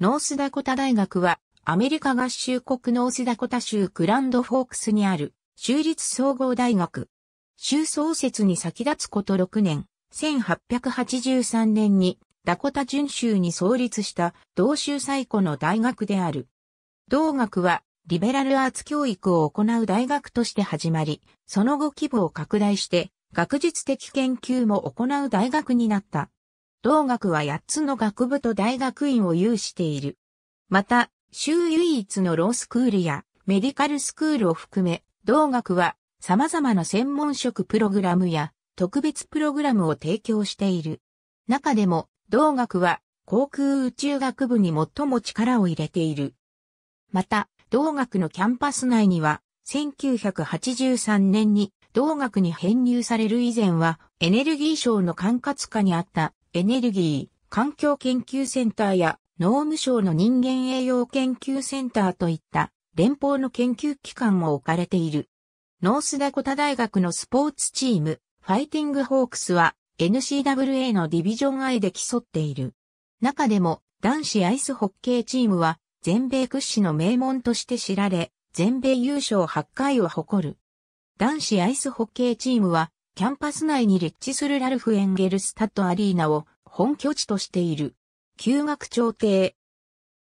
ノースダコタ大学は、アメリカ合衆国ノースダコタ州グランドフォークスにある、州立総合大学。州創設に先立つこと6年、1883年に、ダコタ準州に創立した同州最古の大学である。同学は、リベラルアーツ教育を行う大学として始まり、その後規模を拡大して、学術的研究も行う大学になった。同学は8つの学部と大学院を有している。また、州唯一のロースクールやメディカルスクールを含め、同学は様々な専門職プログラムや特別プログラムを提供している。中でも、同学は航空宇宙学部に最も力を入れている。また、同学のキャンパス内には、1983年に同学に編入される以前はエネルギー省の管轄下にあったエネルギー、環境研究センターや農務省の人間栄養研究センターといった連邦の研究機関も置かれている。ノースダコタ大学のスポーツチーム、ファイティングホークスは n c w a のディビジョン I で競っている。中でも男子アイスホッケーチームは全米屈指の名門として知られ、全米優勝8回を誇る。男子アイスホッケーチームはキャンパス内に立地するラルフ・エンゲルスタッドアリーナを本拠地としている。休学調停。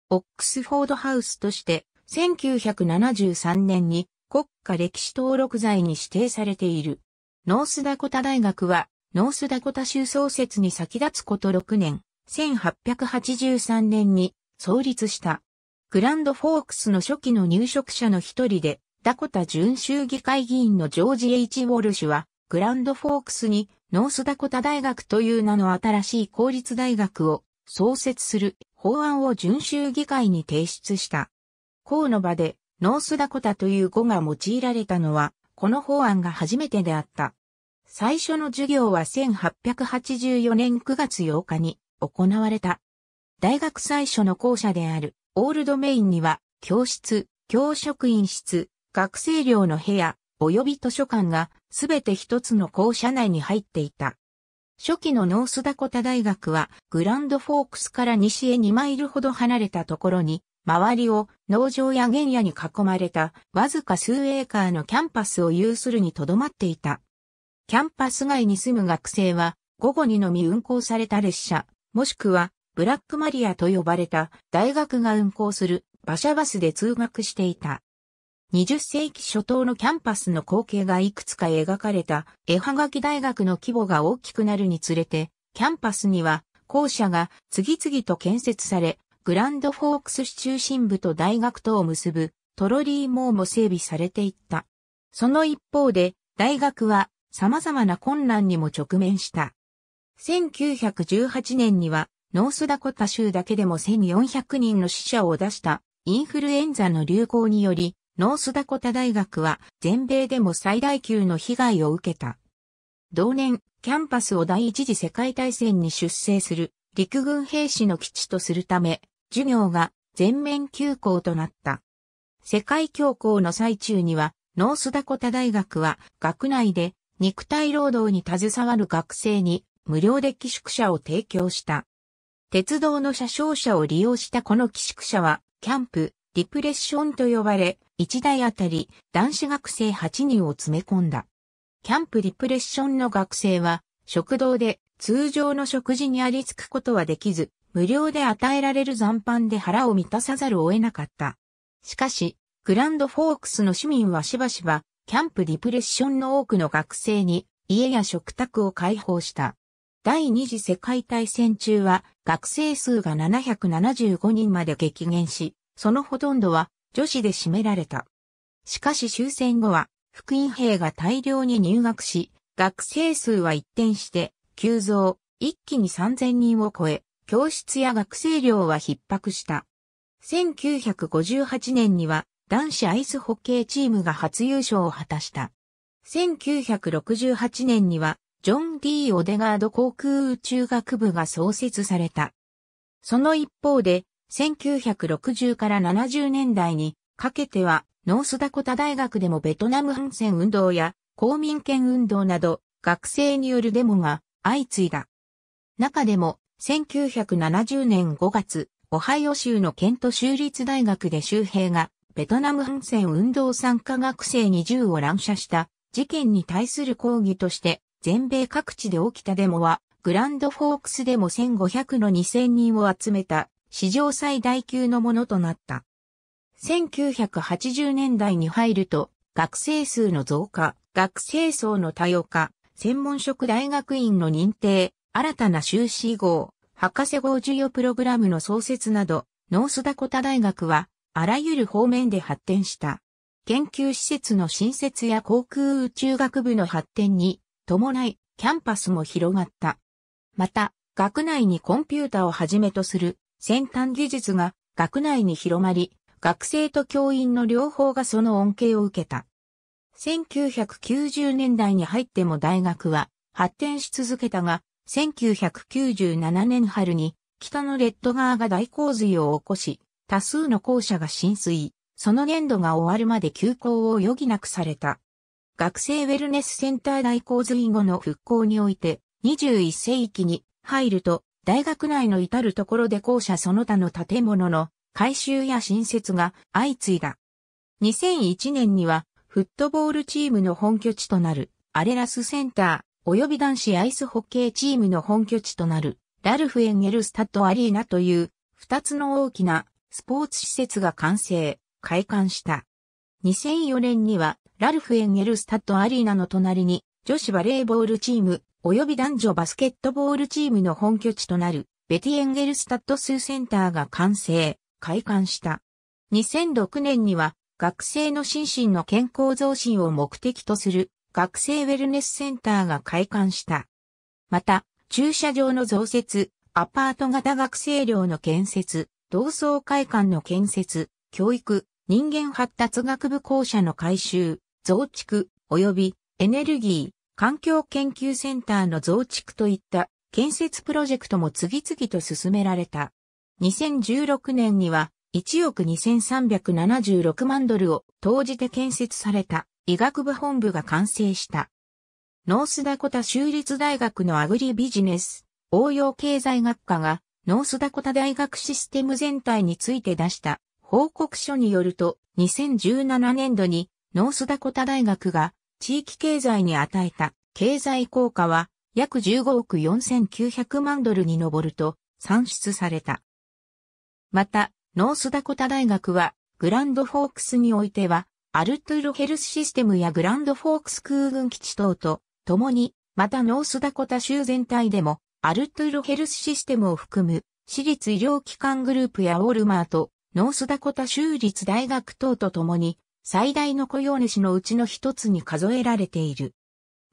オックスフォードハウスとして1973年に国家歴史登録財に指定されている。ノースダコタ大学はノースダコタ州創設に先立つこと6年、1883年に創立した。グランドフォークスの初期の入植者の一人で、ダコタ準州議会議員のジョージ・ H・ ウォルシュは、グランドフォークスにノースダコタ大学という名の新しい公立大学を創設する法案を準守議会に提出した。公の場でノースダコタという語が用いられたのは、この法案が初めてであった。最初の授業は1884年9月8日に行われた。大学最初の校舎であるオールドメインには教室、教職員室、学生寮の部屋、及び図書館がすべて一つの校舎内に入っていた。初期のノースダコタ大学はグランドフォークスから西へ2マイルほど離れたところに、周りを農場や原野に囲まれたわずか数エーカーのキャンパスを有するにとどまっていた。キャンパス外に住む学生は午後にのみ運行された列車、もしくはブラックマリアと呼ばれた大学が運行する馬車バスで通学していた。20世紀初頭のキャンパスの光景がいくつか描かれた絵はがき大学の規模が大きくなるにつれて、キャンパスには校舎が次々と建設され、グランドフォークス市中心部と大学とを結ぶトロリー網も整備されていった。その一方で、大学は様々な困難にも直面した。1918年には、ノースダコタ州だけでも1400人の死者を出したインフルエンザの流行により、ノースダコタ大学は全米でも最大級の被害を受けた。同年、キャンパスを第一次世界大戦に出征する陸軍兵士の基地とするため、授業が全面休校となった。世界恐慌の最中には、ノースダコタ大学は学内で肉体労働に携わる学生に無料で寄宿舎を提供した。鉄道の車掌車を利用したこの寄宿舎は、キャンプ、ディプレッションと呼ばれ、1台あたり男子学生8人を詰め込んだ。キャンプディプレッションの学生は、食堂で通常の食事にありつくことはできず、無料で与えられる残飯で腹を満たさざるを得なかった。しかし、グランドフォークスの市民はしばしば、キャンプディプレッションの多くの学生に、家や食卓を開放した。第二次世界大戦中は、学生数が775人まで激減し、そのほとんどは女子で占められた。しかし終戦後は、福音兵が大量に入学し、学生数は一転して急増、一気に3000人を超え、教室や学生寮は逼迫した。1958年には男子アイスホッケーチームが初優勝を果たした。1968年にはジョン・ D・ オデガード航空宇宙学部が創設された。その一方で1960から70年代にかけては、ノースダコタ大学でもベトナム反戦運動や公民権運動など学生によるデモが相次いだ。中でも1970年5月、オハイオ州のケント州立大学で周平がベトナム反戦運動参加学生に銃を乱射した事件に対する抗議として全米各地で起きたデモはグランドフォークスでも1500の2000人を集めた史上最大級のものとなった。1980年代に入ると、学生数の増加、学生層の多様化、専門職大学院の認定、新たな修士号、博士号授与プログラムの創設など、ノースダコタ大学は、あらゆる方面で発展した。研究施設の新設や航空宇宙学部の発展に伴い、キャンパスも広がった。また、学内にコンピュータをはじめとする先端技術が学内に広まり、学生と教員の両方がその恩恵を受けた。1990年代に入っても大学は発展し続けたが、1997年春に北のレッド川が大洪水を起こし、多数の校舎が浸水、その年度が終わるまで休校を余儀なくされた。学生ウェルネスセンター大洪水後の復興において、21世紀に入ると、大学内の至るところで校舎その他の建物の改修や新設が相次いだ。2001年には、フットボールチームの本拠地となる、アレラスセンター、及び男子アイスホッケーチームの本拠地となる、ラルフ・エンゲルスタッド・アリーナという、二つの大きなスポーツ施設が完成、開館した。2004年には、ラルフ・エンゲルスタッド・アリーナの隣に、女子バレーボールチーム、及び男女バスケットボールチームの本拠地となる、ベティエンゲルスタッドスーセンターが完成、開館した。2006年には、学生の心身の健康増進を目的とする、学生ウェルネスセンターが開館した。また、駐車場の増設、アパート型学生寮の建設、同窓会館の建設、教育、人間発達学部校舎の改修、増築、及びエネルギー、環境研究センターの増築といった建設プロジェクトも次々と進められた。2016年には1億2376万ドルを投じて建設された医学部本部が完成した。ノースダコタ州立大学のアグリビジネス応用経済学科がノースダコタ大学システム全体について出した報告書によると2017年度にノースダコタ大学が地域経済に与えた経済効果は約15億4900万ドルに上ると算出された。また、ノースダコタ大学はグランドフォークスにおいてはアルトゥーロヘルスシステムやグランドフォークス空軍基地等と共に、またノースダコタ州全体でもアルトゥーロヘルスシステムを含む私立医療機関グループやオールマート、ノースダコタ州立大学等と共に最大の雇用主のうちの一つに数えられている。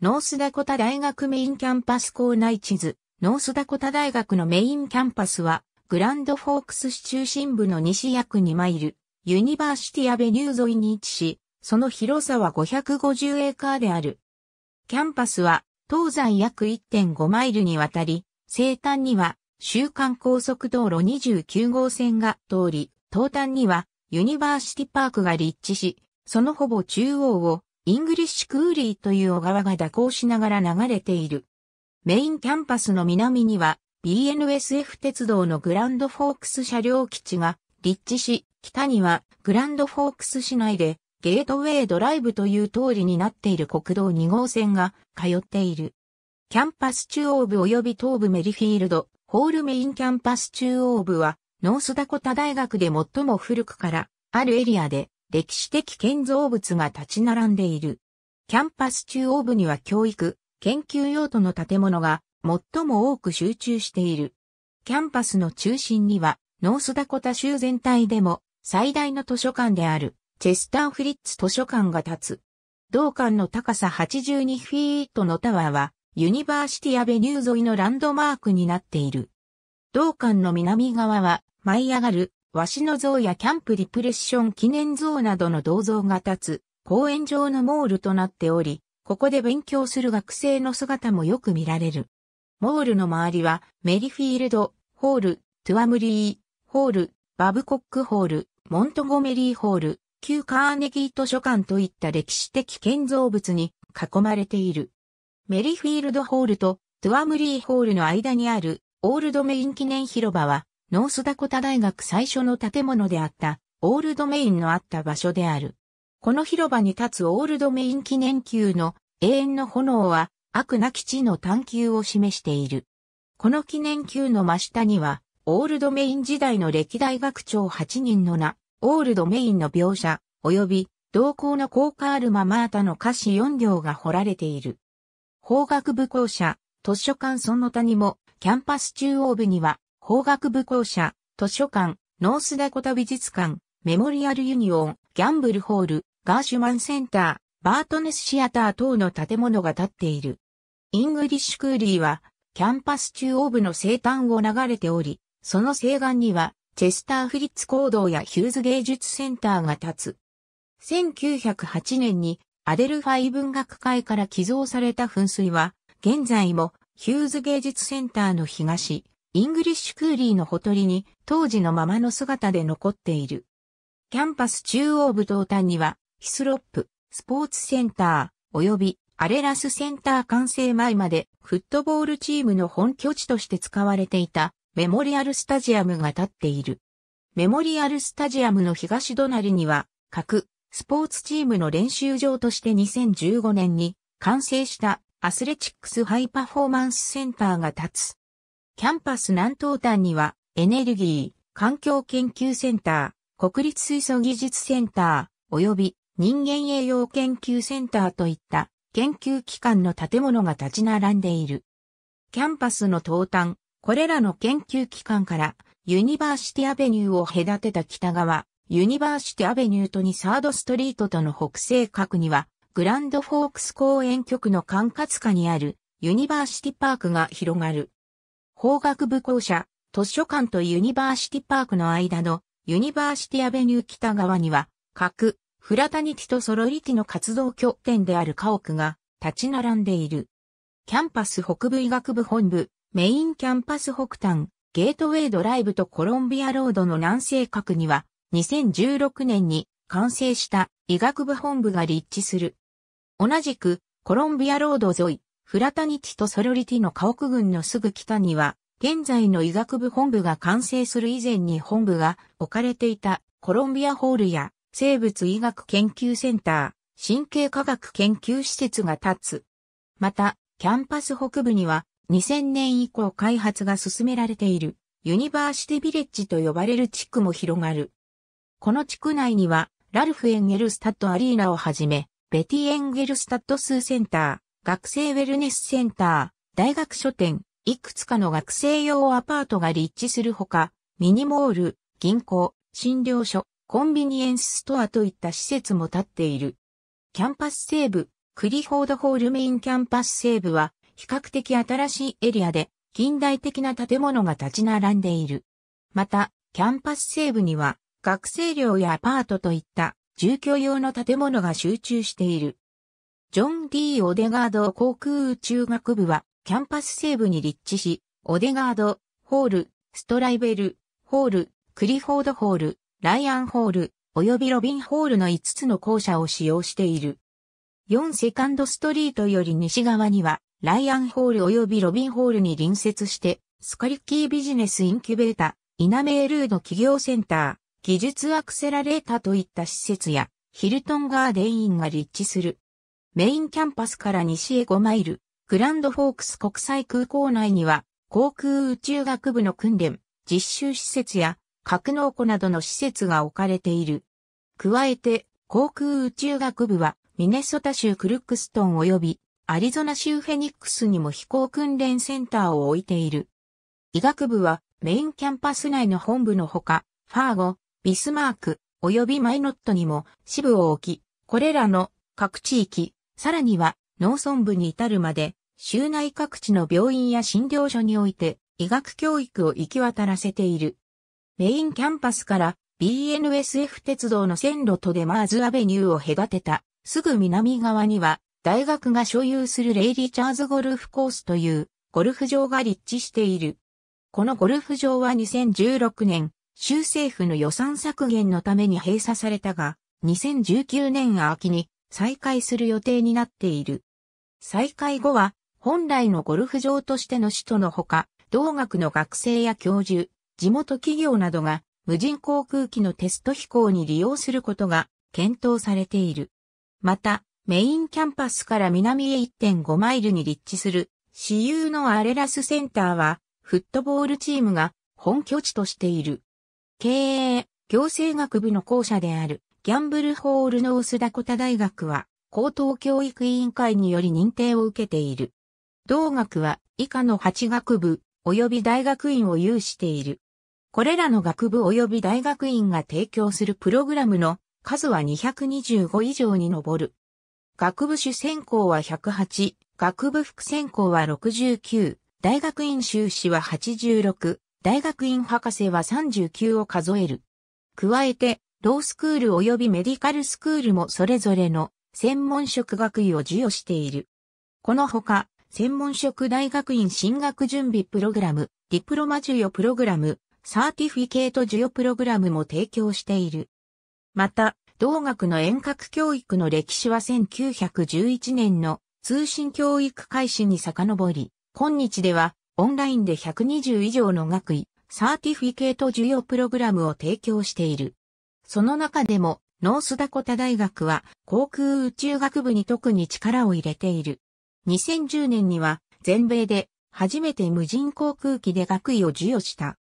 ノースダコタ大学メインキャンパス校内地図、ノースダコタ大学のメインキャンパスは、グランドフォークス市中心部の西約2マイル、ユニバーシティアベニュー沿いに位置し、その広さは550エーカーである。キャンパスは、東西約1.5マイルにわたり、西端には、週間高速道路29号線が通り、東端には、ユニバーシティパークが立地し、そのほぼ中央をイングリッシュクーリーという小川が蛇行しながら流れている。メインキャンパスの南には BNSF 鉄道のグランドフォークス車両基地が立地し、北にはグランドフォークス市内でゲートウェイドライブという通りになっている国道2号線が通っている。キャンパス中央部及び東部メリフィールド、ホールメインキャンパス中央部はノースダコタ大学で最も古くからあるエリアで歴史的建造物が立ち並んでいる。キャンパス中央部には教育、研究用途の建物が最も多く集中している。キャンパスの中心には、ノースダコタ州全体でも最大の図書館である、チェスターフリッツ図書館が立つ。同館の高さ82フィートのタワーは、ユニバーシティアベニュー沿いのランドマークになっている。同館の南側は、舞い上がるしの像やキャンプディプレッション記念像などの銅像が立つ、公園上のモールとなっており、ここで勉強する学生の姿もよく見られる。モールの周りは、メリフィールド、ホール、トゥアムリー、ホール、バブコックホール、モントゴメリーホール、旧カーネギー図書館といった歴史的建造物に囲まれている。メリフィールドホールとトゥアムリーホールの間にあるオールドメイン記念広場はノースダコタ大学最初の建物であったオールドメインのあった場所である。この広場に立つオールドメイン記念級の永遠の炎は悪なき地の探求を示している。この記念級の真下にはオールドメイン時代の歴代学長8人の名、オールドメインの描写、及び同校の効カールママータの歌詞4行が彫られている。法学部校舎、図書館その他にも、キャンパス中央部には、法学部校舎、図書館、ノースダコタ美術館、メモリアルユニオン、ギャンブルホール、ガーシュマンセンター、バートネスシアター等の建物が建っている。イングリッシュクーリーは、キャンパス中央部の西端を流れており、その西岸には、チェスター・フリッツ行動やヒューズ芸術センターが建つ。1908年に、アデルファイ文学会から寄贈された噴水は、現在もヒューズ芸術センターの東、イングリッシュクーリーのほとりに当時のままの姿で残っている。キャンパス中央部東端にはヒスロップ、スポーツセンター及びアレラスセンター完成前までフットボールチームの本拠地として使われていたメモリアルスタジアムが建っている。メモリアルスタジアムの東隣には各スポーツチームの練習場として2015年に完成したアスレチックスハイパフォーマンスセンターが建つ。キャンパス南東端には、エネルギー、環境研究センター、国立水素技術センター、及び人間栄養研究センターといった研究機関の建物が立ち並んでいる。キャンパスの東端、これらの研究機関からユニバーシティアベニューを隔てた北側、ユニバーシティアベニューとにサードストリートとの北西角には、グランドフォークス公園局の管轄下にあるユニバーシティパークが広がる。法学部校舎、図書館とユニバーシティパークの間のユニバーシティアベニュー北側には、各、フラタニティとソロリティの活動拠点である家屋が立ち並んでいる。キャンパス北部医学部本部、メインキャンパス北端、ゲートウェイドライブとコロンビアロードの南西角には、2016年に完成した医学部本部が立地する。同じく、コロンビアロード沿い、フラタニティとソロリティの家屋群のすぐ北には、現在の医学部本部が完成する以前に本部が置かれていたコロンビアホールや生物医学研究センター、神経科学研究施設が立つ。また、キャンパス北部には2000年以降開発が進められているユニバーシティビレッジと呼ばれる地区も広がる。この地区内にはラルフ・エンゲルスタッドアリーナをはじめ、ベティ・エンゲルスタッドスーセンター、学生ウェルネスセンター、大学書店、いくつかの学生用アパートが立地するほか、ミニモール、銀行、診療所、コンビニエンスストアといった施設も建っている。キャンパス西部、クリフォードホールメインキャンパス西部は、比較的新しいエリアで、近代的な建物が立ち並んでいる。また、キャンパス西部には、学生寮やアパートといった住居用の建物が集中している。ジョン・ D・ オデガード航空宇宙学部は、キャンパス西部に立地し、オデガード、ホール、ストライベル、ホール、クリフォードホール、ライアンホール、及びロビンホールの5つの校舎を使用している。4セカンドストリートより西側には、ライアンホール及びロビンホールに隣接して、スカリッキービジネスインキュベータ、イナメールード企業センター、技術アクセラレータといった施設や、ヒルトンガーデインが立地する。メインキャンパスから西へ5マイル、グランドフォークス国際空港内には、航空宇宙学部の訓練、実習施設や、格納庫などの施設が置かれている。加えて、航空宇宙学部は、ミネソタ州クルックストン及び、アリゾナ州フェニックスにも飛行訓練センターを置いている。医学部は、メインキャンパス内の本部のほか、ファーゴ、ビスマーク、及びマイノットにも支部を置き、これらの各地域、さらには、農村部に至るまで、州内各地の病院や診療所において、医学教育を行き渡らせている。メインキャンパスから BNSF 鉄道の線路とデマーズアベニューを隔てた、すぐ南側には、大学が所有するレイ・リチャーズゴルフコースというゴルフ場が立地している。このゴルフ場は2016年、州政府の予算削減のために閉鎖されたが、2019年秋に再開する予定になっている。再開後は、本来のゴルフ場としての首都のほか、同学の学生や教授、地元企業などが無人航空機のテスト飛行に利用することが検討されている。また、メインキャンパスから南へ1.5マイルに立地する、私有のアレラスセンターは、フットボールチームが本拠地としている。経営、行政学部の校舎である。ギャンブルホールノースダコタ大学は、高等教育委員会により認定を受けている。同学は以下の8学部及び大学院を有している。これらの学部及び大学院が提供するプログラムの数は225以上に上る。学部主専攻は108、学部副専攻は69、大学院修士は86、大学院博士は39を数える。加えて、ロースクール及びメディカルスクールもそれぞれの専門職学位を授与している。このほか、専門職大学院進学準備プログラム、ディプロマ授与プログラム、サーティフィケート授与プログラムも提供している。また、同学の遠隔教育の歴史は1911年の通信教育開始に遡り、今日ではオンラインで120以上の学位、サーティフィケート授与プログラムを提供している。その中でも、ノースダコタ大学は航空宇宙学部に特に力を入れている。2010年には全米で初めて無人航空機で学位を授与した。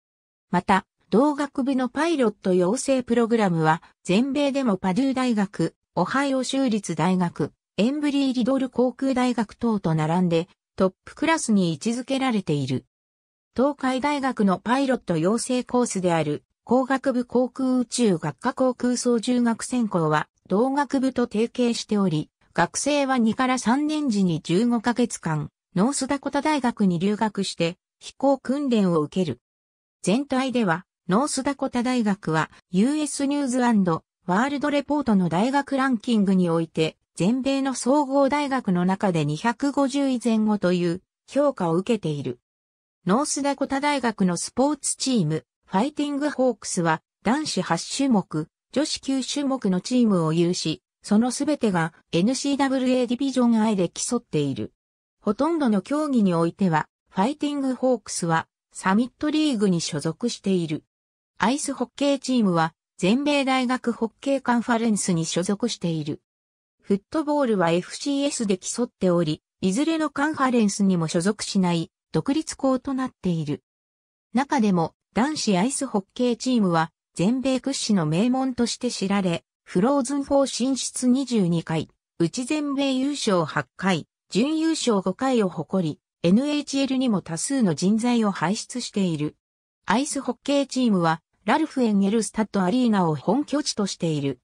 また、同学部のパイロット養成プログラムは全米でもパドゥー大学、オハイオ州立大学、エンブリー・リドル航空大学等と並んでトップクラスに位置づけられている。東海大学のパイロット養成コースである工学部航空宇宙学科航空操縦学専攻は、同学部と提携しており、学生は2から3年時に15ヶ月間、ノースダコタ大学に留学して飛行訓練を受ける。全体では、ノースダコタ大学は US ニューズワールドレポートの大学ランキングにおいて、全米の総合大学の中で250位前後という評価を受けている。ノースダコタ大学のスポーツチーム、ファイティングホークスは男子8種目、女子9種目のチームを有し、そのすべてが n c w a ディビジョン I で競っている。ほとんどの競技においては、ファイティングホークスはサミットリーグに所属している。アイスホッケーチームは全米大学ホッケーカンファレンスに所属している。フットボールは FCS で競っており、いずれのカンファレンスにも所属しない独立校となっている。中でも男子アイスホッケーチームは全米屈指の名門として知られ、フローズン4進出22回、内全米優勝8回、準優勝5回を誇り、NHL にも多数の人材を輩出している。アイスホッケーチームは、ラルフ・エンゲルスタッドアリーナを本拠地としている。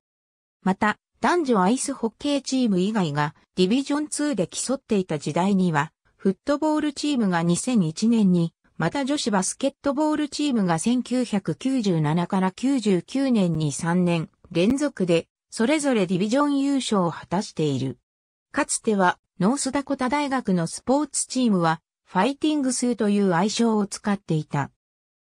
また、男女アイスホッケーチーム以外がディビジョン2で競っていた時代には、フットボールチームが2001年にまた女子バスケットボールチームが1997から99年に3年連続でそれぞれディビジョン優勝を果たしている。かつてはノースダコタ大学のスポーツチームはファイティングスという愛称を使っていた。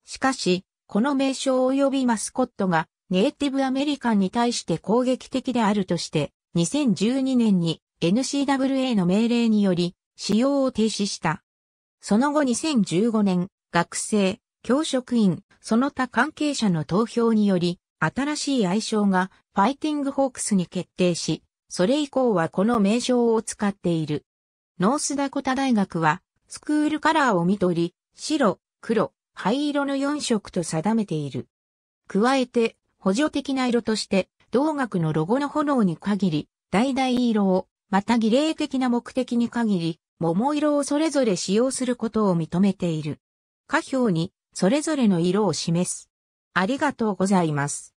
しかし、この名称及びマスコットがネイティブアメリカンに対して攻撃的であるとして、2012年に n c w a の命令により使用を停止した。その後2015年、学生、教職員、その他関係者の投票により、新しい愛称がファイティングホークスに決定し、それ以降はこの名称を使っている。ノースダコタ大学は、スクールカラーを取り、白、黒、灰色の4色と定めている。加えて、補助的な色として、同学のロゴの炎に限り、橙色を、また儀礼的な目的に限り、桃色をそれぞれ使用することを認めている。下表にそれぞれの色を示す。ありがとうございます。